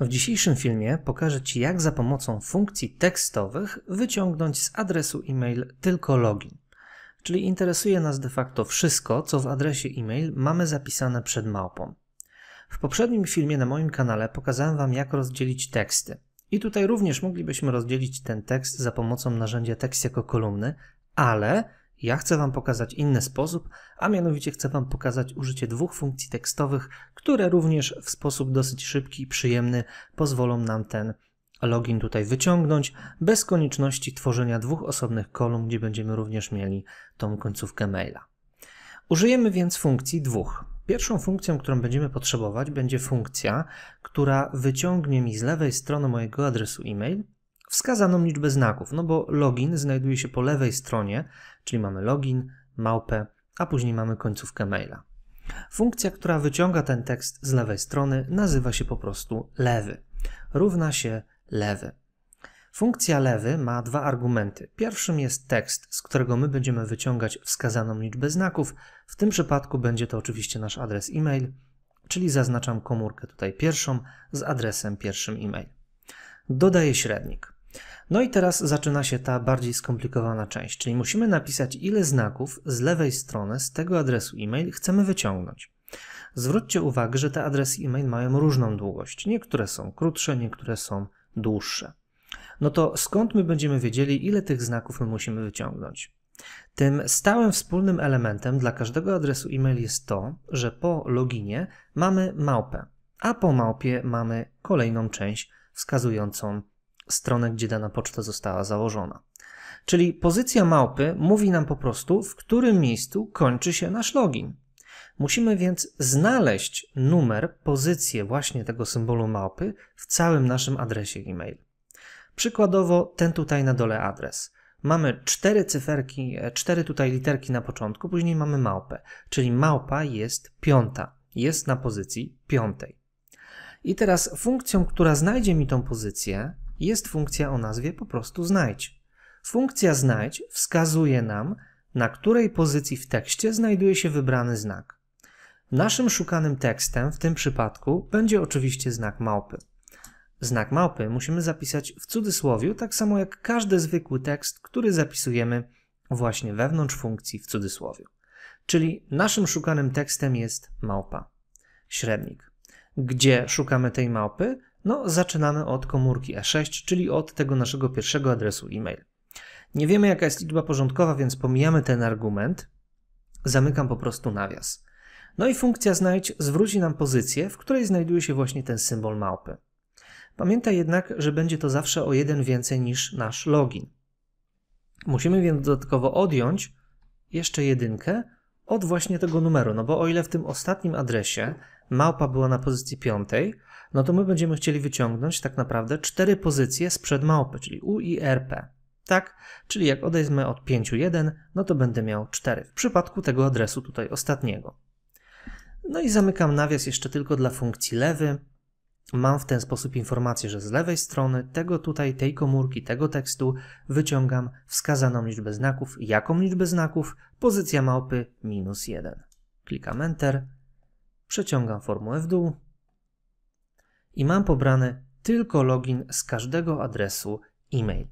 W dzisiejszym filmie pokażę Ci, jak za pomocą funkcji tekstowych wyciągnąć z adresu e-mail tylko login. Czyli interesuje nas de facto wszystko, co w adresie e-mail mamy zapisane przed małpą. W poprzednim filmie na moim kanale pokazałem Wam, jak rozdzielić teksty. I tutaj również moglibyśmy rozdzielić ten tekst za pomocą narzędzia tekst jako kolumny, ale ja chcę Wam pokazać inny sposób, a mianowicie chcę Wam pokazać użycie dwóch funkcji tekstowych, które również w sposób dosyć szybki i przyjemny pozwolą nam ten login tutaj wyciągnąć, bez konieczności tworzenia dwóch osobnych kolumn, gdzie będziemy również mieli tą końcówkę maila. Użyjemy więc funkcji dwóch. Pierwszą funkcją, którą będziemy potrzebować, będzie funkcja, która wyciągnie mi z lewej strony mojego adresu e-mail wskazaną liczbę znaków, no bo login znajduje się po lewej stronie, czyli mamy login, małpę, a później mamy końcówkę maila. Funkcja, która wyciąga ten tekst z lewej strony, nazywa się po prostu lewy. Równa się lewy. Funkcja lewy ma dwa argumenty. Pierwszym jest tekst, z którego my będziemy wyciągać wskazaną liczbę znaków. W tym przypadku będzie to oczywiście nasz adres e-mail, czyli zaznaczam komórkę tutaj pierwszą z adresem pierwszym e-mail. Dodaję średnik. No i teraz zaczyna się ta bardziej skomplikowana część, czyli musimy napisać, ile znaków z lewej strony z tego adresu e-mail chcemy wyciągnąć. Zwróćcie uwagę, że te adresy e-mail mają różną długość. Niektóre są krótsze, niektóre są dłuższe. No to skąd my będziemy wiedzieli, ile tych znaków my musimy wyciągnąć? Tym stałym wspólnym elementem dla każdego adresu e-mail jest to, że po loginie mamy małpę, a po małpie mamy kolejną część wskazującą stronę, gdzie dana poczta została założona. Czyli pozycja małpy mówi nam po prostu, w którym miejscu kończy się nasz login. Musimy więc znaleźć numer, pozycję właśnie tego symbolu małpy w całym naszym adresie e-mail. Przykładowo ten tutaj na dole adres. Mamy cztery cyferki, e, cztery tutaj literki na początku, później mamy małpę, czyli małpa jest piąta, jest na pozycji piątej. I teraz funkcją, która znajdzie mi tą pozycję, jest funkcja o nazwie po prostu znajdź. Funkcja znajdź wskazuje nam, na której pozycji w tekście znajduje się wybrany znak. Naszym szukanym tekstem w tym przypadku będzie oczywiście znak małpy. Znak małpy musimy zapisać w cudzysłowie, tak samo jak każdy zwykły tekst, który zapisujemy właśnie wewnątrz funkcji w cudzysłowie. Czyli naszym szukanym tekstem jest małpa, średnik. Gdzie szukamy tej małpy? No, zaczynamy od komórki E6, czyli od tego naszego pierwszego adresu e-mail. Nie wiemy, jaka jest liczba porządkowa, więc pomijamy ten argument. Zamykam po prostu nawias. No i funkcja znajdź zwróci nam pozycję, w której znajduje się właśnie ten symbol małpy. Pamiętaj jednak, że będzie to zawsze o jeden więcej niż nasz login. Musimy więc dodatkowo odjąć jeszcze jedynkę od właśnie tego numeru, no bo o ile w tym ostatnim adresie małpa była na pozycji piątej, no to my będziemy chcieli wyciągnąć tak naprawdę cztery pozycje sprzed małpy, czyli U i RP. Tak? Czyli jak odejmę od 5,1, no to będę miał 4 w przypadku tego adresu tutaj ostatniego. No i zamykam nawias jeszcze tylko dla funkcji lewy. Mam w ten sposób informację, że z lewej strony tego tutaj, tej komórki, tego tekstu wyciągam wskazaną liczbę znaków. Jaką liczbę znaków? Pozycja małpy minus 1. Klikam Enter, przeciągam formułę w dół i mam pobrany tylko login z każdego adresu e-mail.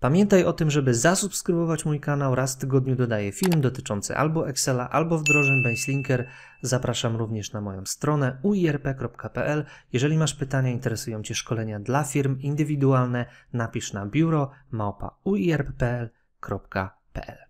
Pamiętaj o tym, żeby zasubskrybować mój kanał. Raz w tygodniu dodaję film dotyczący albo Excela, albo wdrożeń Baselinker. Zapraszam również na moją stronę uirp.pl. Er Jeżeli masz pytania, interesują Cię szkolenia dla firm indywidualne, napisz na biuro małpa uirp.pl. Er